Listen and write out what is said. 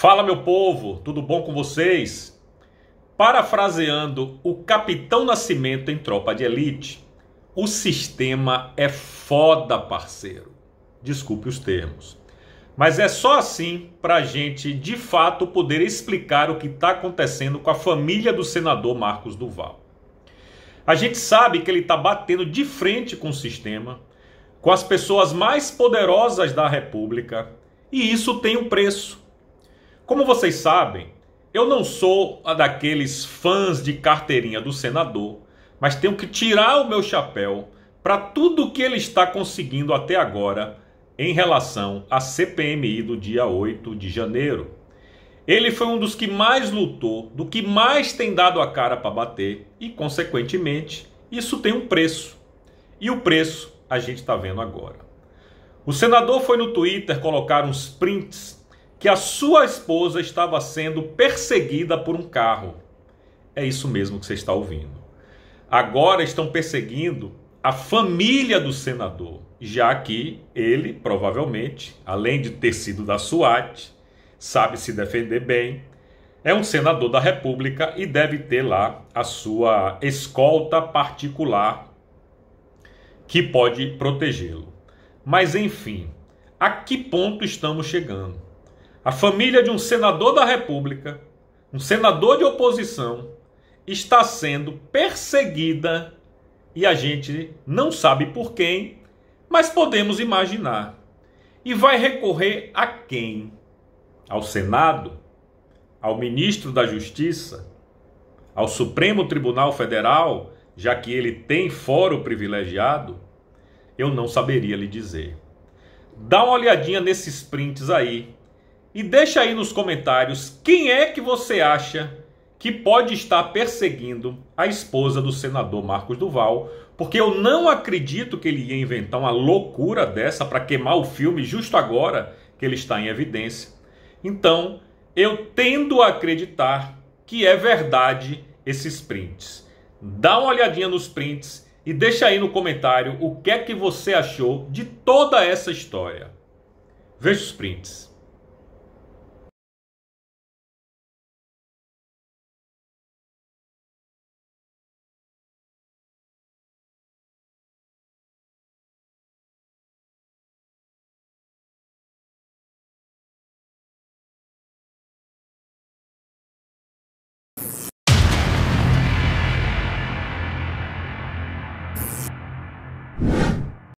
Fala, meu povo, tudo bom com vocês? Parafraseando o Capitão Nascimento em Tropa de Elite, o sistema é foda, parceiro. Desculpe os termos. Mas é só assim para a gente, de fato, poder explicar o que está acontecendo com a família do senador Marcos Duval. A gente sabe que ele está batendo de frente com o sistema, com as pessoas mais poderosas da República, e isso tem um preço como vocês sabem, eu não sou daqueles fãs de carteirinha do senador, mas tenho que tirar o meu chapéu para tudo que ele está conseguindo até agora em relação à CPMI do dia 8 de janeiro. Ele foi um dos que mais lutou, do que mais tem dado a cara para bater, e, consequentemente, isso tem um preço. E o preço a gente está vendo agora. O senador foi no Twitter colocar uns prints que a sua esposa estava sendo perseguida por um carro. É isso mesmo que você está ouvindo. Agora estão perseguindo a família do senador, já que ele, provavelmente, além de ter sido da SWAT, sabe se defender bem, é um senador da República e deve ter lá a sua escolta particular que pode protegê-lo. Mas enfim, a que ponto estamos chegando? A família de um senador da República, um senador de oposição, está sendo perseguida e a gente não sabe por quem, mas podemos imaginar. E vai recorrer a quem? Ao Senado? Ao ministro da Justiça? Ao Supremo Tribunal Federal, já que ele tem fórum privilegiado? Eu não saberia lhe dizer. Dá uma olhadinha nesses prints aí e deixa aí nos comentários quem é que você acha que pode estar perseguindo a esposa do senador Marcos Duval, porque eu não acredito que ele ia inventar uma loucura dessa para queimar o filme justo agora que ele está em evidência. Então, eu tendo a acreditar que é verdade esses prints. Dá uma olhadinha nos prints e deixa aí no comentário o que é que você achou de toda essa história. Veja os prints.